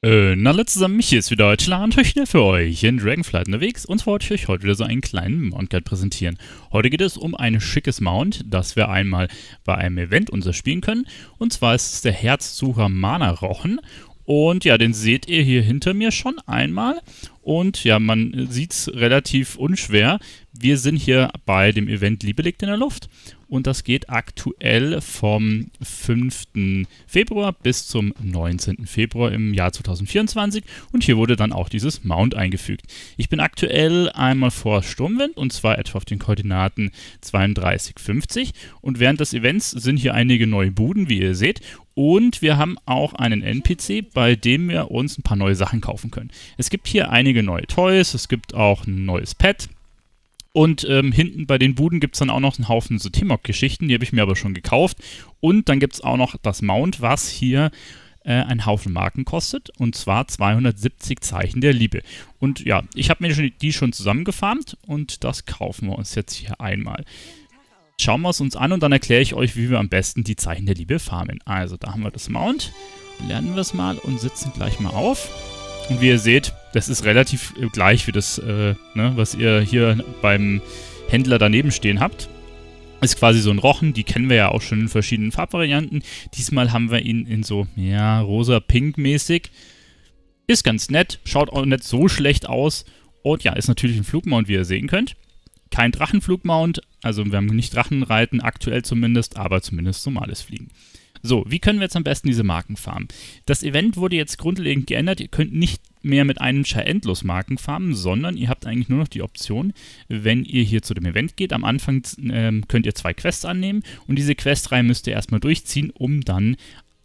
Äh, na, letztes zusammen, mich hier ist wieder Deutschland, euch wieder für euch in Dragonflight unterwegs und zwar wollte ich euch heute wieder so einen kleinen Mount Guide präsentieren. Heute geht es um ein schickes Mount, das wir einmal bei einem Event unser spielen können und zwar ist es der Herzsucher Mana Rochen und ja, den seht ihr hier hinter mir schon einmal und ja, man sieht es relativ unschwer. Wir sind hier bei dem Event Liebelegt in der Luft. Und das geht aktuell vom 5. Februar bis zum 19. Februar im Jahr 2024. Und hier wurde dann auch dieses Mount eingefügt. Ich bin aktuell einmal vor Sturmwind und zwar etwa auf den Koordinaten 32, 50. Und während des Events sind hier einige neue Buden, wie ihr seht. Und wir haben auch einen NPC, bei dem wir uns ein paar neue Sachen kaufen können. Es gibt hier einige einige neue Toys, es gibt auch ein neues Pad. Und ähm, hinten bei den Buden gibt es dann auch noch einen Haufen so Timok-Geschichten, die habe ich mir aber schon gekauft. Und dann gibt es auch noch das Mount, was hier äh, einen Haufen Marken kostet. Und zwar 270 Zeichen der Liebe. Und ja, ich habe mir schon, die schon zusammengefarmt und das kaufen wir uns jetzt hier einmal. Schauen wir es uns an und dann erkläre ich euch, wie wir am besten die Zeichen der Liebe farmen. Also, da haben wir das Mount. Lernen wir es mal und sitzen gleich mal auf. Und wie ihr seht, das ist relativ gleich wie das, äh, ne, was ihr hier beim Händler daneben stehen habt. Ist quasi so ein Rochen, die kennen wir ja auch schon in verschiedenen Farbvarianten. Diesmal haben wir ihn in so, ja, rosa-pink-mäßig. Ist ganz nett, schaut auch nicht so schlecht aus. Und ja, ist natürlich ein Flugmount, wie ihr sehen könnt. Kein Drachenflugmount, also wir haben nicht Drachenreiten, aktuell zumindest, aber zumindest normales Fliegen. So, wie können wir jetzt am besten diese Marken farmen? Das Event wurde jetzt grundlegend geändert. Ihr könnt nicht mehr mit einem Char endlos Marken farmen, sondern ihr habt eigentlich nur noch die Option, wenn ihr hier zu dem Event geht, am Anfang ähm, könnt ihr zwei Quests annehmen und diese Questreihe müsst ihr erstmal durchziehen, um dann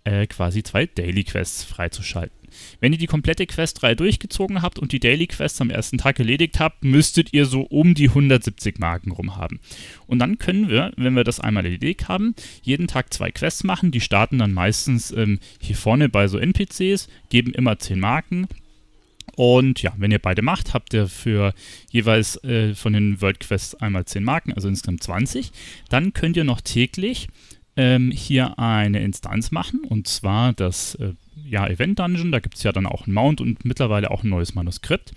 äh, quasi zwei Daily Quests freizuschalten. Wenn ihr die komplette Questreihe durchgezogen habt und die Daily Quests am ersten Tag erledigt habt, müsstet ihr so um die 170 Marken rum haben. Und dann können wir, wenn wir das einmal erledigt haben, jeden Tag zwei Quests machen. Die starten dann meistens ähm, hier vorne bei so NPCs, geben immer 10 Marken. Und ja, wenn ihr beide macht, habt ihr für jeweils äh, von den World Quests einmal 10 Marken, also insgesamt 20. Dann könnt ihr noch täglich ähm, hier eine Instanz machen und zwar das äh, ja, Event Dungeon. Da gibt es ja dann auch einen Mount und mittlerweile auch ein neues Manuskript.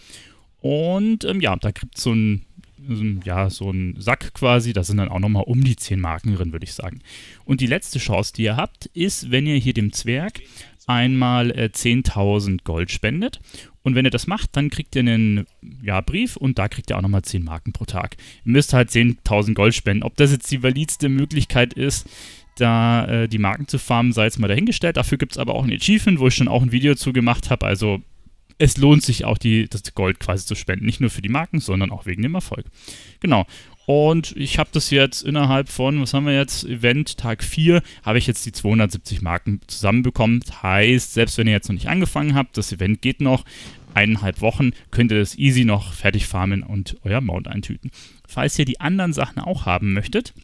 Und ähm, ja, da gibt es so einen ja, so Sack quasi, da sind dann auch nochmal um die 10 Marken drin, würde ich sagen. Und die letzte Chance, die ihr habt, ist, wenn ihr hier dem Zwerg einmal äh, 10.000 Gold spendet. Und wenn ihr das macht, dann kriegt ihr einen ja, Brief und da kriegt ihr auch nochmal 10 Marken pro Tag. Ihr müsst halt 10.000 Gold spenden. Ob das jetzt die validste Möglichkeit ist, da äh, die Marken zu farmen, sei jetzt mal dahingestellt. Dafür gibt es aber auch ein Achievement, wo ich schon auch ein Video zu gemacht habe. Also es lohnt sich auch, die, das Gold quasi zu spenden. Nicht nur für die Marken, sondern auch wegen dem Erfolg. Genau. Und ich habe das jetzt innerhalb von, was haben wir jetzt, Event Tag 4, habe ich jetzt die 270 Marken zusammenbekommen. Das heißt, selbst wenn ihr jetzt noch nicht angefangen habt, das Event geht noch, eineinhalb Wochen, könnt ihr das easy noch fertig farmen und euer Mount eintüten. Falls ihr die anderen Sachen auch haben möchtet,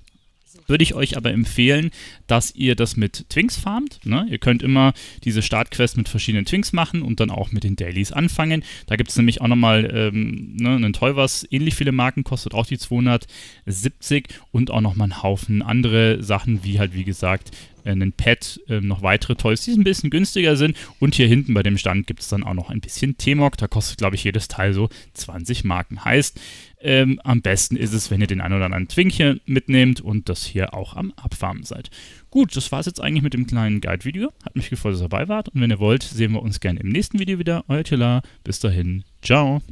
würde ich euch aber empfehlen, dass ihr das mit Twinks farmt. Ne? Ihr könnt immer diese Startquest mit verschiedenen Twinks machen und dann auch mit den Dailies anfangen. Da gibt es nämlich auch nochmal ähm, ne, einen Toy, was ähnlich viele Marken kostet, auch die 270 und auch nochmal einen Haufen andere Sachen, wie halt wie gesagt äh, einen Pad, ähm, noch weitere Toys, die ein bisschen günstiger sind. Und hier hinten bei dem Stand gibt es dann auch noch ein bisschen t mock Da kostet, glaube ich, jedes Teil so 20 Marken. Heißt, ähm, am besten ist es, wenn ihr den ein oder anderen Twink hier mitnehmt und das hier auch am Abfarmen seid. Gut, das war es jetzt eigentlich mit dem kleinen Guide-Video. Hat mich gefreut, dass ihr dabei wart. Und wenn ihr wollt, sehen wir uns gerne im nächsten Video wieder. Euer Tila. Bis dahin. Ciao.